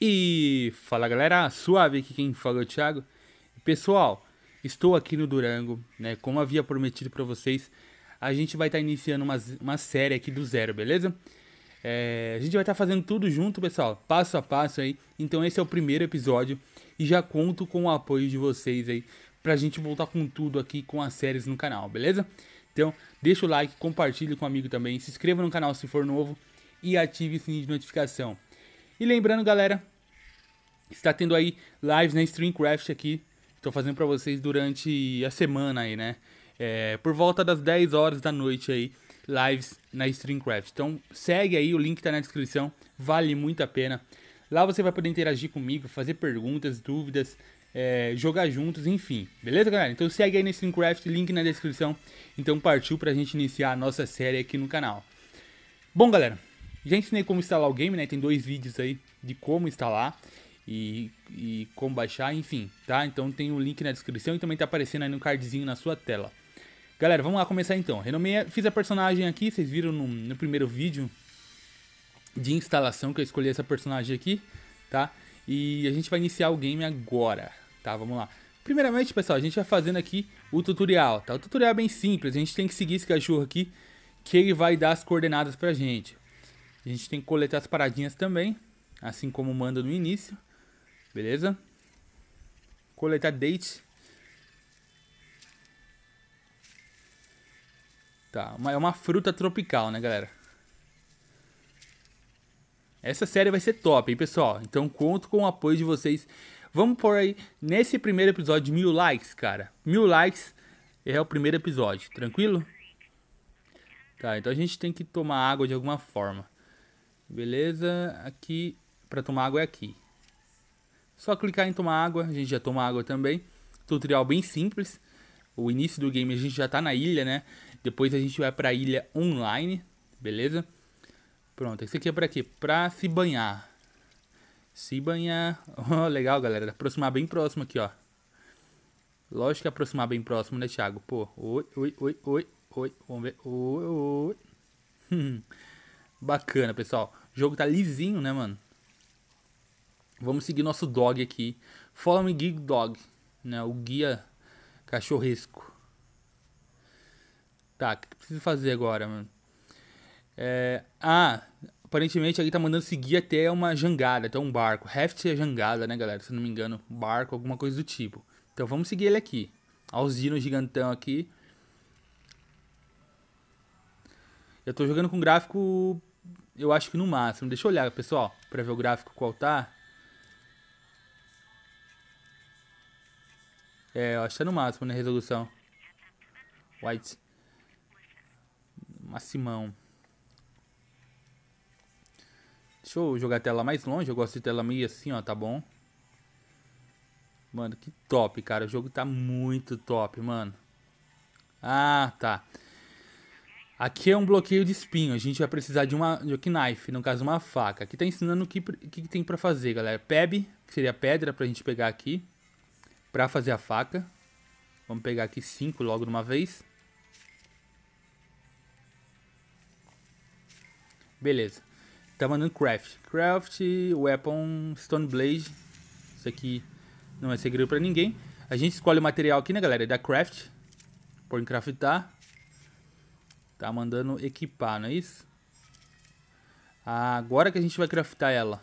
E fala galera, suave aqui quem fala é o Thiago. Pessoal, estou aqui no Durango, né? Como havia prometido para vocês, a gente vai estar tá iniciando uma, uma série aqui do zero, beleza? É, a gente vai estar tá fazendo tudo junto, pessoal, passo a passo aí. Então esse é o primeiro episódio e já conto com o apoio de vocês aí pra gente voltar com tudo aqui com as séries no canal, beleza? Então, deixa o like, compartilhe com um amigo também, se inscreva no canal se for novo e ative o sininho de notificação. E lembrando, galera, está tendo aí lives na Streamcraft aqui. Estou fazendo para vocês durante a semana aí, né? É, por volta das 10 horas da noite aí, lives na Streamcraft. Então segue aí, o link está na descrição, vale muito a pena. Lá você vai poder interagir comigo, fazer perguntas, dúvidas, é, jogar juntos, enfim. Beleza, galera? Então segue aí na Streamcraft, link na descrição. Então partiu pra gente iniciar a nossa série aqui no canal. Bom, galera, já ensinei como instalar o game, né? Tem dois vídeos aí de como instalar e, e como baixar, enfim, tá? Então tem o um link na descrição e também tá aparecendo aí no cardzinho na sua tela. Galera, vamos lá começar então. Renomei, fiz a personagem aqui, vocês viram no, no primeiro vídeo de instalação que eu escolhi essa personagem aqui, tá? E a gente vai iniciar o game agora, tá? Vamos lá. Primeiramente, pessoal, a gente vai fazendo aqui o tutorial, tá? O tutorial é bem simples, a gente tem que seguir esse cachorro aqui, que ele vai dar as coordenadas pra gente. A gente tem que coletar as paradinhas também, assim como manda no início, beleza? Coletar date. Tá, é uma fruta tropical, né, galera? Essa série vai ser top, hein, pessoal? Então conto com o apoio de vocês. Vamos por aí, nesse primeiro episódio, mil likes, cara. Mil likes é o primeiro episódio, tranquilo? Tá, então a gente tem que tomar água de alguma forma. Beleza? Aqui, para tomar água é aqui. Só clicar em tomar água, a gente já toma água também. Tutorial bem simples. O início do game a gente já está na ilha, né? Depois a gente vai para a ilha online, beleza? Pronto, esse aqui é para quê? Para se banhar. Se banhar. Oh, legal, galera. Aproximar bem próximo aqui, ó. Lógico que aproximar bem próximo, né, Thiago? Pô, oi, oi, oi, oi, oi. Vamos ver. Oi, oi. Bacana, pessoal. O jogo tá lisinho, né, mano? Vamos seguir nosso dog aqui. Follow me Gig Dog, né? O guia cachorresco. Tá, o que preciso fazer agora, mano? É... Ah, aparentemente ele tá mandando seguir até uma jangada, até um barco. Raft é jangada, né, galera? Se eu não me engano, barco, alguma coisa do tipo. Então vamos seguir ele aqui. Alzino gigantão aqui. Eu tô jogando com gráfico eu acho que no máximo. Deixa eu olhar, pessoal, para ver o gráfico qual tá. É, eu acho que tá no máximo, na né, Resolução. White. Maximão. Deixa eu jogar a tela mais longe. Eu gosto de tela meio assim, ó. Tá bom. Mano, que top, cara. O jogo tá muito top, mano. Ah, tá. Aqui é um bloqueio de espinho, a gente vai precisar de uma de um knife, no caso uma faca. Aqui tá ensinando o que, que tem para fazer, galera. Peb, que seria pedra pra gente pegar aqui, pra fazer a faca. Vamos pegar aqui cinco logo de uma vez. Beleza. Tá mandando craft. Craft, weapon, stone blade. Isso aqui não é segredo pra ninguém. A gente escolhe o material aqui, né, galera? É da craft. Por craftar. Tá? Tá mandando equipar, não é isso? Agora que a gente vai craftar ela.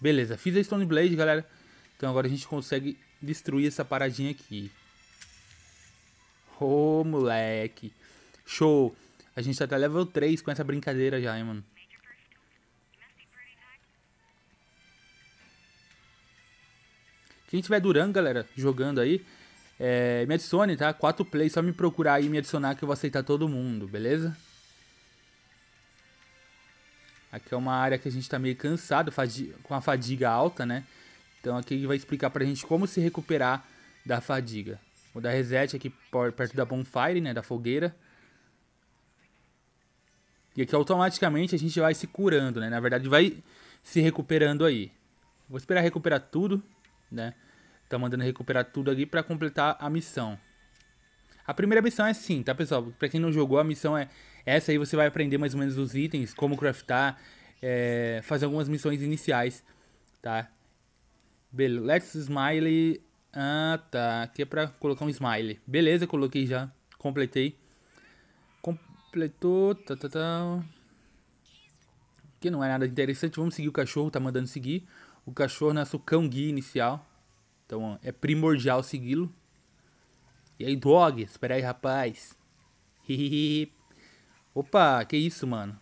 Beleza, fiz a Stone Blade, galera. Então agora a gente consegue destruir essa paradinha aqui. Ô, oh, moleque. Show. A gente tá até level 3 com essa brincadeira já, hein, mano. Quem tiver durando, galera, jogando aí, é, me adicione, tá? 4 play, só me procurar aí e me adicionar que eu vou aceitar todo mundo, beleza? Aqui é uma área que a gente tá meio cansado, com a fadiga alta, né? Então aqui ele vai explicar pra gente como se recuperar da fadiga. Vou dar reset aqui perto da bonfire, né? Da fogueira. E aqui automaticamente a gente vai se curando, né? Na verdade vai se recuperando aí. Vou esperar recuperar tudo, né? Tá mandando recuperar tudo ali para completar a missão. A primeira missão é sim, tá, pessoal? Pra quem não jogou, a missão é essa aí. Você vai aprender mais ou menos os itens, como craftar, é, fazer algumas missões iniciais, tá? Beleza, let's smile. Ah, tá. Aqui é pra colocar um smile. Beleza, coloquei já. Completei. Completou. Tá, tá, tá. Que não é nada interessante. Vamos seguir o cachorro, tá mandando seguir. O cachorro, nosso cão guia inicial. Então é primordial segui-lo. E aí, dog, espera aí, rapaz. Hihihi. Opa, que isso, mano?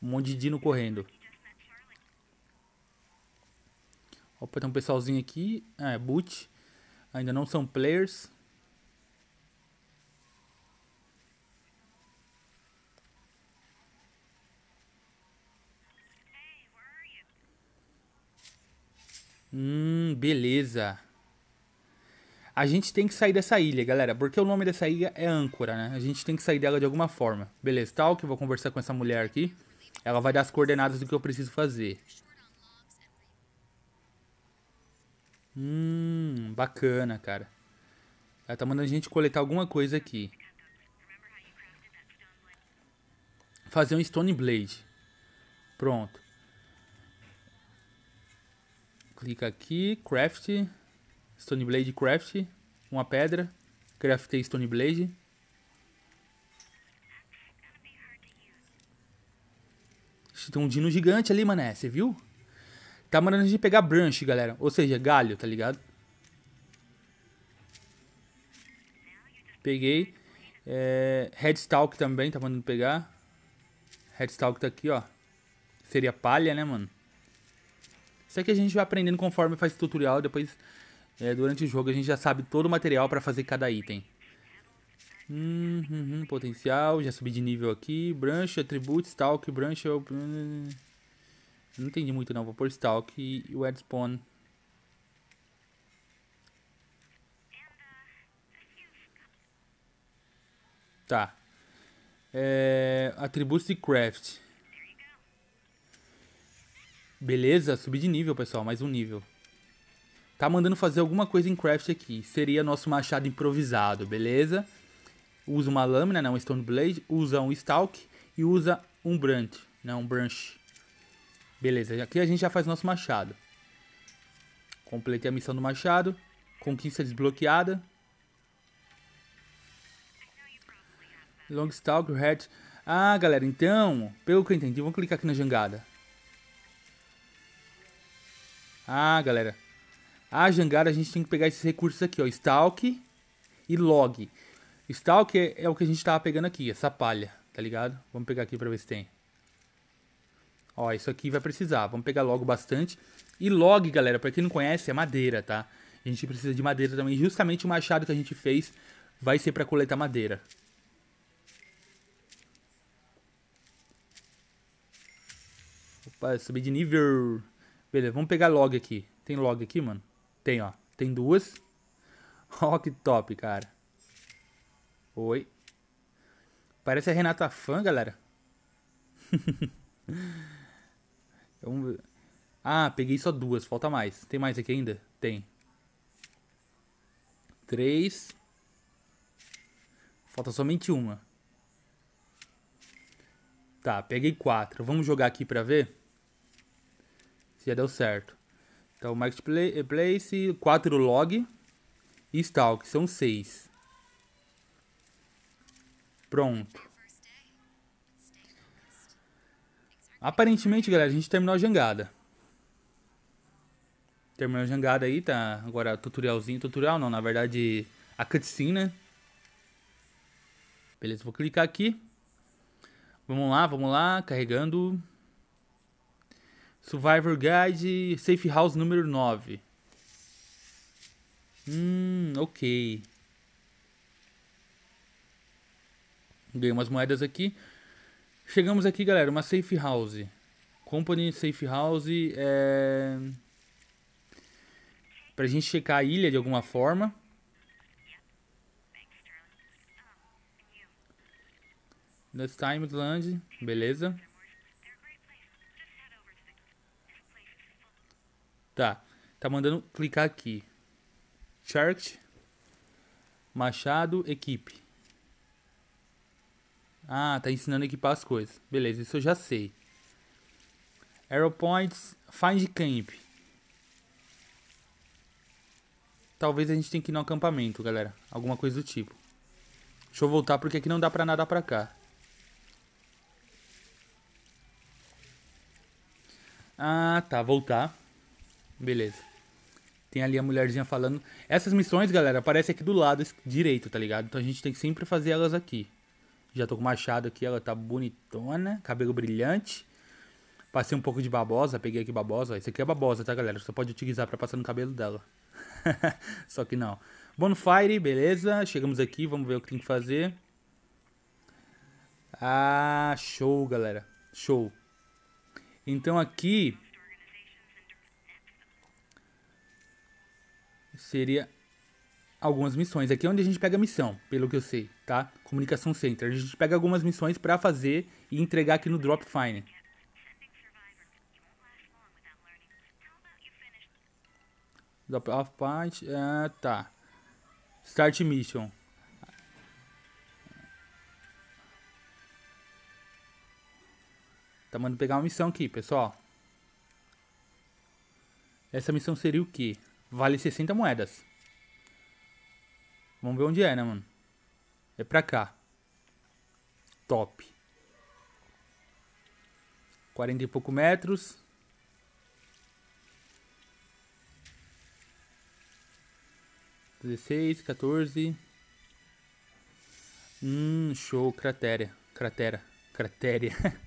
Um monte de Dino correndo. Opa, tem um pessoalzinho aqui. Ah, é boot. Ainda não são players. Hum, beleza. A gente tem que sair dessa ilha, galera, porque o nome dessa ilha é âncora, né? A gente tem que sair dela de alguma forma. Beleza, tal que eu vou conversar com essa mulher aqui. Ela vai dar as coordenadas do que eu preciso fazer. Hum, bacana, cara. Ela tá mandando a gente coletar alguma coisa aqui. Fazer um Stone Blade. Pronto clica aqui, craft, Stoneblade craft, uma pedra, craftei Stoneblade. Tem um dino gigante ali, mané, você viu? Tá mandando a gente pegar branch, galera, ou seja, galho, tá ligado? Peguei. É, Headstalk também tá mandando pegar. Headstalk tá aqui, ó. Seria palha, né, mano? Isso que a gente vai aprendendo conforme faz tutorial, depois é, durante o jogo a gente já sabe todo o material para fazer cada item. Hum, hum, hum, potencial, já subi de nível aqui. Branch, atributos, stalk, branch... Eu... Não entendi muito não, vou pôr stalk e o spawn. Tá. É, atributos e craft. Beleza, subi de nível, pessoal, mais um nível. Tá mandando fazer alguma coisa em craft aqui. Seria nosso machado improvisado, beleza? Usa uma lâmina, né? Um stone blade. Usa um stalk e usa um branch, né? Um branch. Beleza, aqui a gente já faz nosso machado. Completei a missão do machado. Conquista desbloqueada. Long Stalk, Red. Ah, galera, então, pelo que eu entendi, vamos clicar aqui na jangada. Ah, galera. A Jangada a gente tem que pegar esses recursos aqui, ó. Stalk e log. Stalk é, é o que a gente tava pegando aqui, essa palha, tá ligado? Vamos pegar aqui pra ver se tem. Ó, isso aqui vai precisar. Vamos pegar logo bastante. E log, galera, pra quem não conhece, é madeira, tá? A gente precisa de madeira também. Justamente o machado que a gente fez vai ser pra coletar madeira. Opa, subi de nível. Beleza, vamos pegar log aqui. Tem log aqui, mano? Tem, ó. Tem duas. Ó, que top, cara. Oi. Parece a Renata Fã, galera. vamos Ah, peguei só duas. Falta mais. Tem mais aqui ainda? Tem. Três. Falta somente uma. Tá, peguei quatro. Vamos jogar aqui pra ver? já deu certo. Então, Marketplace, 4 log e Stalk, são 6. Pronto. Aparentemente, galera, a gente terminou a jangada. Terminou a jangada aí, tá? Agora tutorialzinho, tutorial não, na verdade a cutscene, né? Beleza, vou clicar aqui. Vamos lá, vamos lá, carregando. Survivor Guide Safe House número 9. Hum, ok. Ganhei umas moedas aqui. Chegamos aqui, galera, uma Safe House. Company Safe House é... Pra gente checar a ilha de alguma forma. The time, land. Beleza. Tá. Tá mandando clicar aqui. Chart. Machado, equipe. Ah, tá ensinando a equipar as coisas. Beleza, isso eu já sei. arrow points, Find Camp. Talvez a gente tenha que ir no acampamento, galera. Alguma coisa do tipo. Deixa eu voltar porque aqui não dá pra nadar pra cá. Ah, tá, voltar. Beleza. Tem ali a mulherzinha falando. Essas missões, galera, aparecem aqui do lado direito, tá ligado? Então a gente tem que sempre fazer elas aqui. Já tô com o machado aqui, ela tá bonitona, cabelo brilhante. Passei um pouco de babosa, peguei aqui babosa. Isso aqui é babosa, tá, galera? Você pode utilizar para passar no cabelo dela. Só que não. Bonfire, beleza. Chegamos aqui, vamos ver o que tem que fazer. Ah, show, galera. Show. Então aqui seria algumas missões. Aqui é onde a gente pega a missão, pelo que eu sei, tá? Comunicação Center. A gente pega algumas missões para fazer e entregar aqui no Drop Fine. Drop off point, ah, tá. Start mission. Tá mandando pegar uma missão aqui, pessoal. Essa missão seria o quê? Vale 60 moedas. Vamos ver onde é, né, mano? É pra cá. Top. 40 e pouco metros. Dezesseis, 14. Hum, show, cratera. Cratera. Cratera.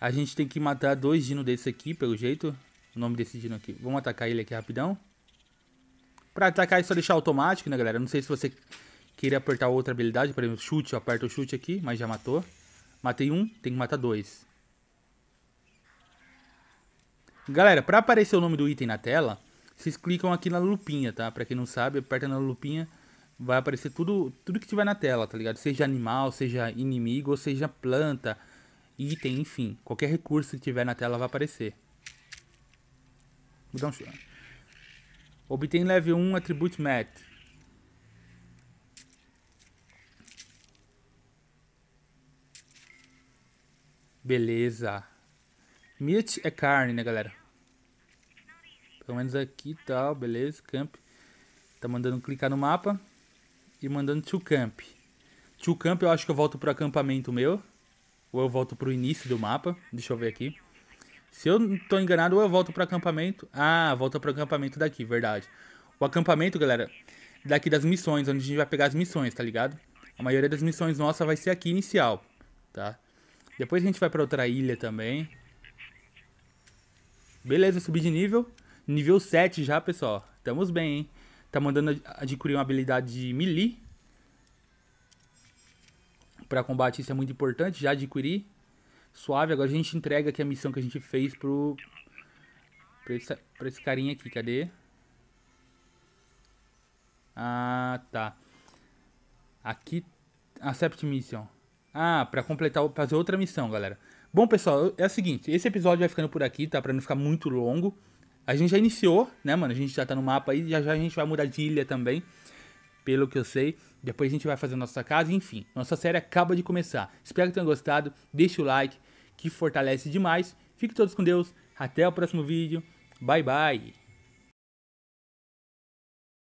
A gente tem que matar dois dinos desse aqui, pelo jeito o nome desse dino aqui. Vamos atacar ele aqui rapidão. Pra atacar é só deixar automático, né, galera? Não sei se você queria apertar outra habilidade. Por exemplo, chute. Eu aperto o chute aqui, mas já matou. Matei um, tem que matar dois. Galera, pra aparecer o nome do item na tela, vocês clicam aqui na lupinha, tá? Pra quem não sabe, aperta na lupinha, vai aparecer tudo, tudo que tiver na tela, tá ligado? Seja animal, seja inimigo, ou seja planta, item, enfim. Qualquer recurso que tiver na tela vai aparecer. Vou dar um chute. Obtém level 1 atributo Mat. Beleza. Meat é carne, né, galera? Pelo menos aqui e tal, beleza. Camp. Tá mandando clicar no mapa. E mandando to camp. To camp eu acho que eu volto pro acampamento meu. Ou eu volto pro início do mapa. Deixa eu ver aqui. Se eu não tô enganado, eu volto pro acampamento. Ah, volta pro acampamento daqui, verdade. O acampamento, galera, daqui das missões, onde a gente vai pegar as missões, tá ligado? A maioria das missões nossa vai ser aqui inicial, tá? Depois a gente vai pra outra ilha também. Beleza, subi de nível. Nível 7 já, pessoal. Estamos bem, hein? Tá mandando adquirir uma habilidade de melee. Pra combate isso é muito importante. Já adquiri suave. Agora a gente entrega aqui a missão que a gente fez pro... Pra esse, pra esse carinha aqui, cadê? Ah, tá. Aqui, accept mission. Ah, pra completar, fazer outra missão, galera. Bom, pessoal, é o seguinte, esse episódio vai ficando por aqui, tá? Pra não ficar muito longo. A gente já iniciou, né, mano? A gente já tá no mapa aí, já já a gente vai mudar de ilha também pelo que eu sei. Depois a gente vai fazer nossa casa, enfim. Nossa série acaba de começar. Espero que tenham gostado. Deixe o like, que fortalece demais. Fiquem todos com Deus. Até o próximo vídeo. Bye bye.